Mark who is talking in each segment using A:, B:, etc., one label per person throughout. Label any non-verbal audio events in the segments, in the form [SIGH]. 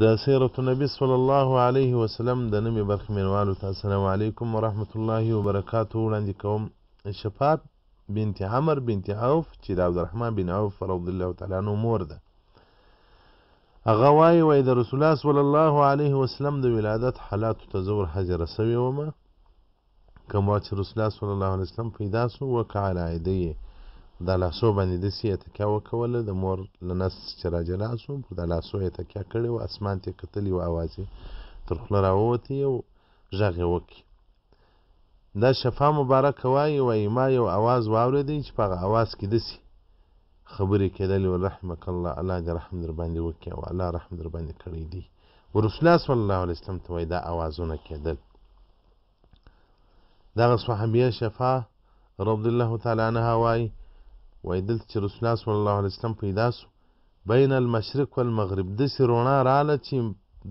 A: د سیرت نبی صلی الله علیه وسلم د نوې برخې مینوالو ته السلام علیکم ورحمت الله وبرکاته وړاندې کوم شفاعت بنت عمر بنت عوف چې د عبدالرحمن بن عوف رضی الله تعالی عنه مور ده هغه وایي وایي د رسول الله صلی الله علیه وسلم د ولادت حالاتو ته زه ورحاضره سوې ومه کوم وخت چې رسول الله صلی الله علیه وسلم پیدا سو وکعل عیدیه دا لاسو باندې داسې یې تکیه وکوله د مور له نس چې راجلا سو پر دا لاسو یې تکیه کړې وه اسمان ته یې کتلې وه اواز یې تر خوله راووتې او غږ یې وکړي دا شفا مبارکه وایي وایي ما یو اواز واورېدی چې په هغه اواز کې داسې خبرې کېدلې وه رحمک الله الله دې رحم در باندې وکړي او الله رحم در باندې کړی دی ورسول الله صلی الله علیه وسلم ته وایي دا اوازونه کېدل دغه صحابیه شفا رضی الله تعالی عنها وایي وایي دلته چې رسول الله صلی الله علیه وسلم پیدا سو بین المشرق والمغرب داسې روڼا راله چې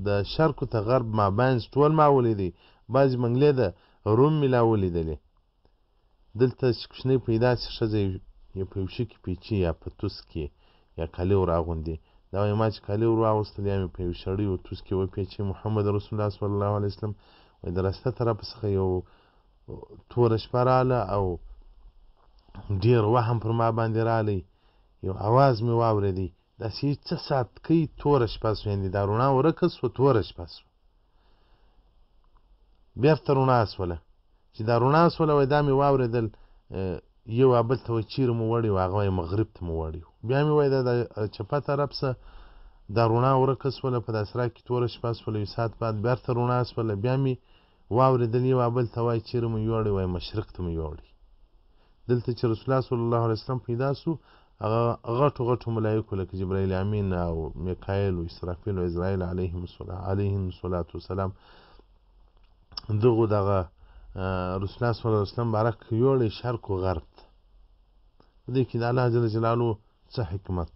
A: د شرقو ته غرب مابینځ ټول ما ولیدی بعضې منګلې د روم مې لا ولیدلې دلته چې کوچنۍ پیدا سي ښځه یې په یو شي کې پیچي یا په توس کې یا کالي ور اغوندي دا وایي ما چې کالي ور واغوستل یا مې په یو شړۍ و توس کې وپیچي محمد رسول الله صلی الله علیه وسلم وایي د راسته طرف څخه یو توره شپه راله او ډیر وهم پر ما باندې رالی یو اواز مې واورېدی داسې څه ساتکۍ توره شپه سوه یعنې دا رڼا ورکه سوه توره شپه سوه بېرته رڼا سوله چې دا رڼا سوله وایي دا مې واورېدل یو بل ته وایي چېرې مو وړی وو هغه وایي مغرب ته مو وړی وو بیا مې وایي دا د چپه طرف څه دا رڼا ورکه سوله په داسرا کې توره شپه سوله یو ساعت بعد بېرته رڼا سوله بیا مې واورېدل یو بل ته وایي چېرې مو یوړی وایي مشرق ته مو یوړی دلته چې رسول الله صلی الله علیه وسلم پیدا سو هغه غټو غټو ملایکو لکه جبرائیل امین او میکائیل او اسرافیل او عزرائیل علیهم الصلات والسلام دغو دغه رسول الله صلی الله علیه وسلم بارک یوړې شرق او غرب ته په دې کې د الله جل جلاله څه حکمت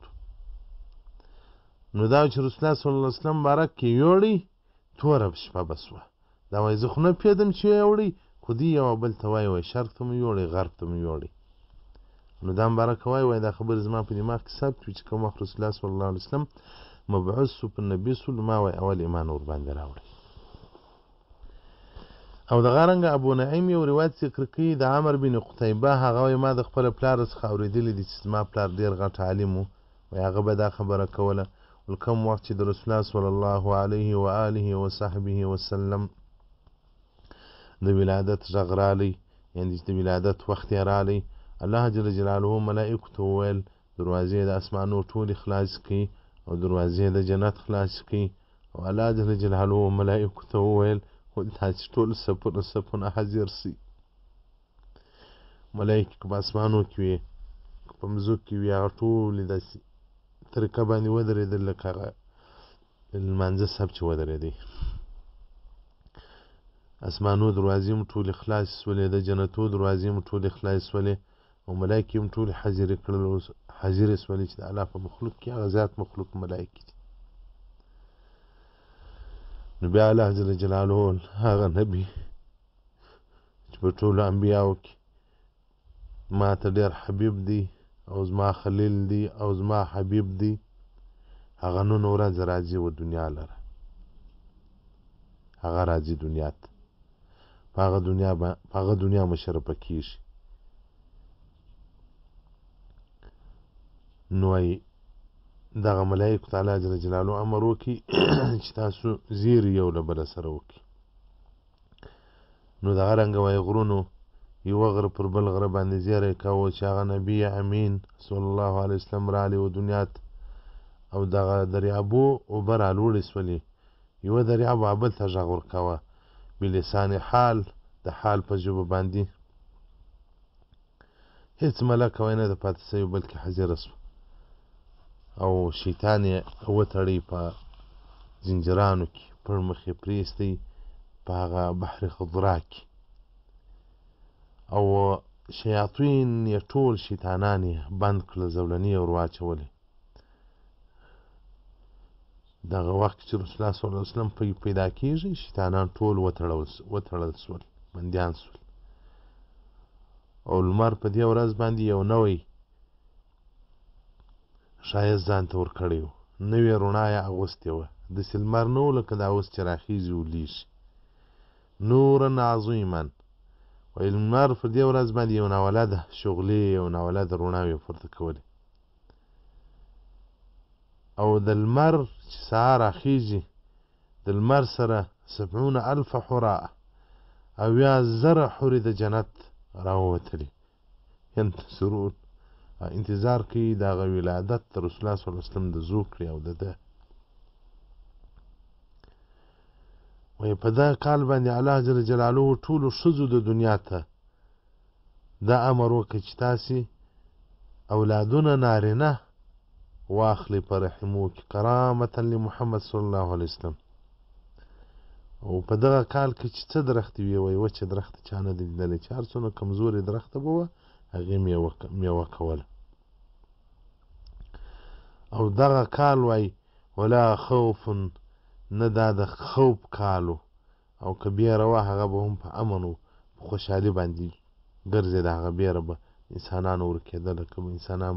A: نو دا چې رسول الله صلی الله علیه وسلم بارک یوړې توره شپه بسوه دا وایي زه خو نه پوهېدم چې یې خو دوی یو بل ته وایي وایي شرق ته مو یوړی غرب ته مو یوړی نو دا مبارکه وایي وایي دا خبرې زما په دماغ کې ثبت وي چې کوم وخت رسول الله صلی الله علیه وسلم مبعوث سو په نبي سلم ما وایي اول ایمان ورباندې راوړی او د غرنګ ابو نعیم یو روایت ذکر کوي د عمر بن قتیبه هغه ما د خپل پلار څخه اوریدلې دي چې ما پلار ډیر غټ عالم وو او هغه به دا خبره کوله ولکم وخت چې د رسول الله صلی الله علیه و آله و صحبه وسلم د ولادت غږ رالی یعنې چې د ولادت وخت یې رالی الله جل جلاله ملائکو ته وویل دروازې د اسمانو ټولې خلاص کړي او دروازې د جنت خلاص کړي او الله جل جلاله ملائکو ته وویل خو تاسې ټول سپونه سپونه حاضر سئ ملایکې که په اسمانو کې وي که په مځکو کې وي هغه ټولې داسې طریقه باندې ودرېدل لکه هغه لمانځه صاحب چې ودرېدی اسمانو دروازې هم ټولې خلاصې سولې د جنتو دروازې هم ټولې خلاصې سولې او ملایکې هم ټولې حاضرې کړل حاضرې سولې چې د الله په مخلوق کې هغه زیات مخلوق ملایکې دي نو بیا الله جل جلاله هغه نبی چې په ټولو انبیاو کې ما ته ډېر حبیب دی او زما خلیل دی او زما حبیب دی هغه نن ورځ راځي و دنیا لره هغه راځي دنیا ته په هغه دنیا په هغه دنیا مشرفه کیږي نو دغه ملائکه تعالی جل جلاله امر وکي [CLEARS THROAT] چې تاسو زیر یو له بل سره وکي نو دغه رنګ وای غرونو یو غر پر بل غر باندې زیره کاوه چې هغه نبی امین صلی الله علیه وسلم را لې دنیات او دغه دریابو او بر الوړې سولې یو دریاب عبد ته ژغور کاوه بلسان حال د حال په ژبه باندې هیڅ ملک وینا د پاتې سوی بلکې حاضر شو او شیطان یې وتړی په زنجیرانو کې پر مخ یې پرېستی په هغه بحر خضرا کې او شیاطین یې ټول شیطانان یې بند کړل زولنې یې ور واچولې دغه وخت چې رسول الله صلی الله علیه وسلم پی پیدا کیږي شیطانان ټول وتړل وتړل سول بندیان سول او لمر په دې ورځ باندې یو نوی ښایست ځان ته ورکړی و نوې رڼا یې اغوستې وه داسې لمر نه و لکه دا اوس چې راخیږي ولیږي نورا عظیما وایي لمر په دې ورځ باندې یو ناولده شغلې یو ناولده رڼاوې پورته کولې او د لمر چې سهار راخیږي د لمر سره سبعون الف حورا اویا زره حورې د جنت راووتلې ینتظرون انتظار کوي د هغه ولادت د رسول الله صلی الله علیه وسلم د زو کړي او د ده وایي په دغه کال باندې الله جل جلاله ټولو ښځو د دنیا ته دا امر وکړي چې تاسې اولادونه نارینه واخلي په رحمو کې کرامتا لمحمد صلی الله علیه وسلم او په دغه کال کې چې څه درختې وي وایي وچې درخته چا نه دی لیدلی چې هر څومره کمزورې درخته به وه هغې میوه کوله او دغه کال وای ولا خوف نه دا د خوف کالو او که بیره وه هغه به هم په امن و په خوشحالي باندې ګرځېده هغه بیره به انسانانو ورکېدله که به انسانان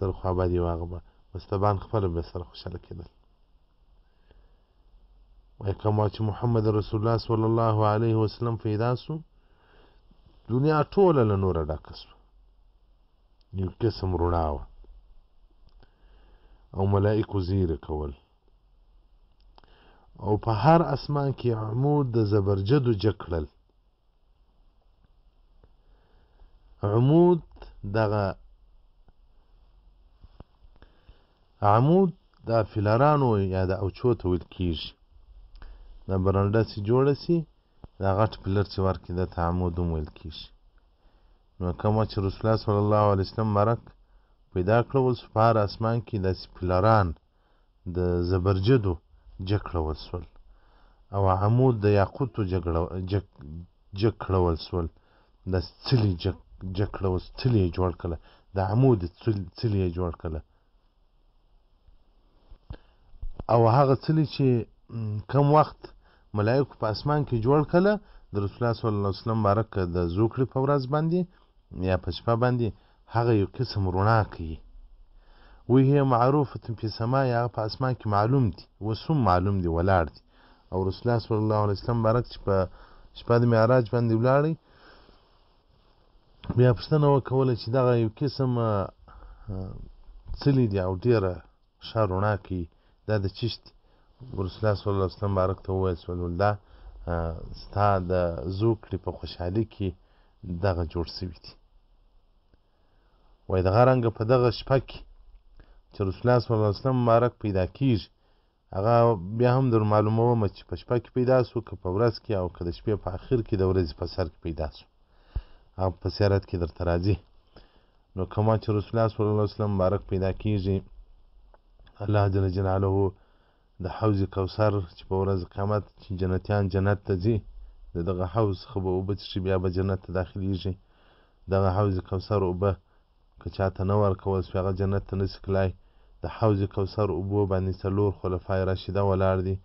A: سر خوابدی واقعه مستبان خپل به سر خوشاله کېدل وایي کوم چې محمد رسول الله صلی الله علیه وسلم پیدا سو دنیا ټوله له نوره ډکه سوه یو قسم رڼا وه او ملائکو زیره کول او په هر اسمان کې عمود د زبرجدو جکړل عمود دغه عمود دا فیلرانو یا د اوچو ته ویل کیږي دا برنډه چې جوړه سي دا غټ پلر چې ورکې د ته عمود هم ویل کیږي نو کومه چې رسول الله صلی الله علیه وسلم مرک پیدا کړول سو په اسمان کې داسې پلران د زبرجدو جکړول سول او عمود د یاقوتو جګړه جک جکړول سول د څلی جک جکړول څلی جوړ کله د عمود څلی جوړ کله او هغه څلی چې کم وخت ملایکو په اسمان کې جوړ کله د رسول الله صلی الله علیه وسلم بارک د زوکړې په ورځ باندې یا په شپه باندې هغه یو قسم رڼا کوي وهي معروفة في السماء هغه په اسمان کې معلوم دي اوس هم معلوم دي ولاړ دي او رسول الله صلی الله علیه وسلم بارک چې په شپه د معراج باندې ولاړی بیا پوښتنه وکوله چې دغه یو قسم څلي دي او ډېره ښه رڼا کوي دا د چشت رسول الله صلی الله علیه وسلم بارک ته وویل سول دا ستا د زوکړې په خوشحالي کې دغه جوړ سوي دي وایي دغه رنګه په دغه شپه کې چې رسول الله صلی الله علیه وسلم مبارک پیدا کیږي هغه بیا هم در معلوموم چې په شپه کې پیدا سو که په ورځ کې او که د شپې په آخر کې د ورځې په سر کې پیدا سو او په سیارت کې درته راځي نو کما چې رسول الله صلی الله علیه وسلم مبارک پیدا کیږي الله جل جلاله د حوض کوثر چې په ورځ قیامت چې جنتیان جنت ته ځي د دغه حوض څخه به اوبه څښي بیا به جنت ته داخلیږي دغه حوض کوثر اوبه که چا ته نه ورکول سوې هغه جنت ته نسي تلای د حوض کوثر اوبو باندې څلور خلفای راشده ولاړ دي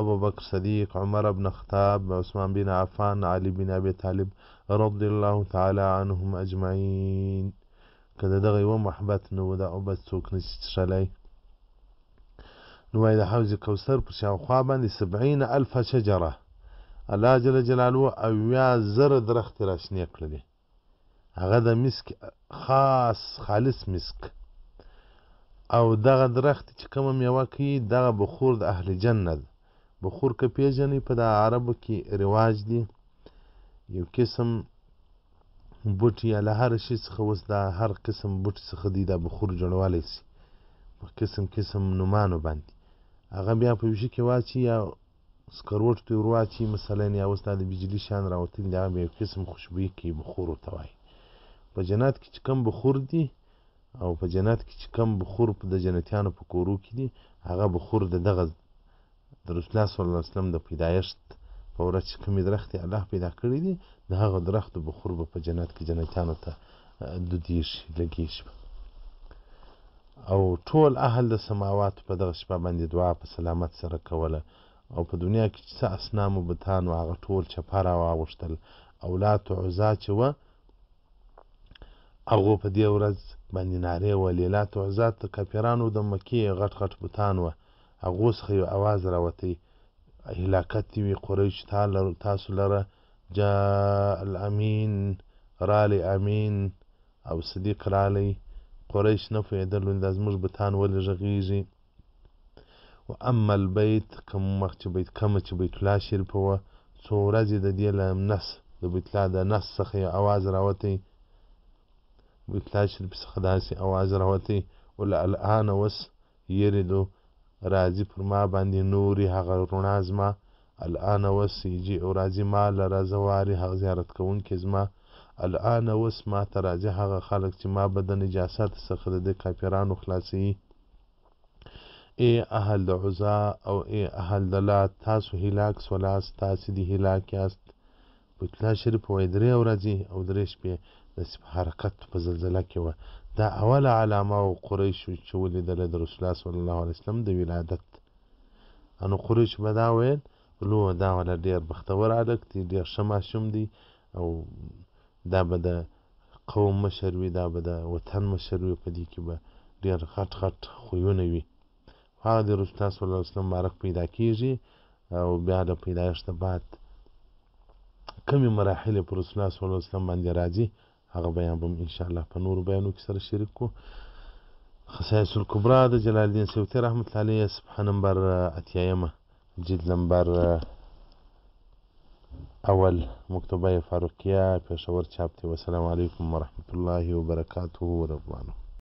A: ابوبکر صدیق عمر بن خطاب عثمان بن عفان علي بن ابي طالب رضي الله تعالی عنهم اجمعین که د دغه یوه محبت نه و دا اوبه څوک نسي څښلی نو د حوض کوثر په شاوخوا باندې سبعین الف شجره الله جل جلاله اویا زر درخت را شنې کړلې هغه د مسک خاص خالص مسک او دغه درخت چې کومه میوه کوي دغه بخور د اهل جنه ده بخور که پیژنې په د عربو کې رواج دی یو قسم بوټي یا له هر شي څخه اوس دا هر قسم بوټي څخه دی دا بخور جوړوالی سي په قسم قسم نومانو باندې هغه بیا په ویشي کې واچي یا سکروټو ته ور واچي مثلا یا اوس د بجلي شان راوتلي هغه به یو قسم خوشبویي کوي بخور ورته وایي په جنت کې چې کم بخور دي او په جنت کې چې کم بخور د جنتیانو په کورو کې دي هغه بخور د دغه د رسول الله صلی الله علیه وسلم د پیدایشت په ورځ چې کومې درختې الله پیدا کړې دي د هغه درختو بخور به په جنت کې جنتیانو ته دودیږي لګیږي او ټول اهل د سماواتو په دغه شپه باندې دعا په سلامت سره کوله او په دنیا کې چې څه اسنام و بتان و هغه ټول چپه راواغوښتل او لات عزا چې وه هغو په دې ورځ باندې نارې وهلې لات عزا د کافرانو د مکې غټ غټ بتان وه هغو څخه یو اواز راوتی هلاکت دې وي قریش تاسو لره جاء الامین رالی امین او صدیق رالی قریش نه پوهېدل نو دا زموږ بتان ولې غږېږي و اما البیت کم مخکې بیت کمه چې بیت الله شریفه وه څو ورځې د دې له نس د بیت الله د نس څخه یې اواز راوتی بیت الله شریف څخه داسې اواز راوتی ول الان اوس یریدو راځي پر ما باندې نورې هغه رڼا زما الان اوس یجي او راځي ما لره زه وارې هغه زیارت کوونکی زما الان اوس ما ته راځي هغه خلک چې ما به د نجاست څخه د دې کافرانو خلاصوي ای اهل د عزا او ای اهل د لات تاسو هلاک سولاست تاسې دې هلاک یاست بیتالله شریف وایي درې ورځې او درې شپې داسې په حرکت په زلزله کې وه دا اوله علامه او قریشو چې ولیدله د رسول الله صلی الله علیه وسلم د ولادت نو قریش به دا ویل لو دا ولا ډېر بختور هلک دی ډېر ښه ماشوم دی او دا به د قوم مشر وي دا به د وطن مشر وي په دې کې به ډېر غټ غټ خویونه وي هغه د رسول الله صلی الله علیه وسلم مبارک پیدا کیږي او بیا د پیدایښت نه بعد کمی مراحل پر رسول الله صلی الله علیه وسلم باندې راځي هغه بیان به ان شاء الله په نورو بیانو کې سره شریک کو خصائص الكبرى د جلال الدین سیوطي رحمة الله علیه صفحه نمبر اتیایمه جلد نمبر أول ئەوەل مکتوبای في پێشەوە چاپتی والسلام عليكم ورحمة الله وبركاته ورضوانه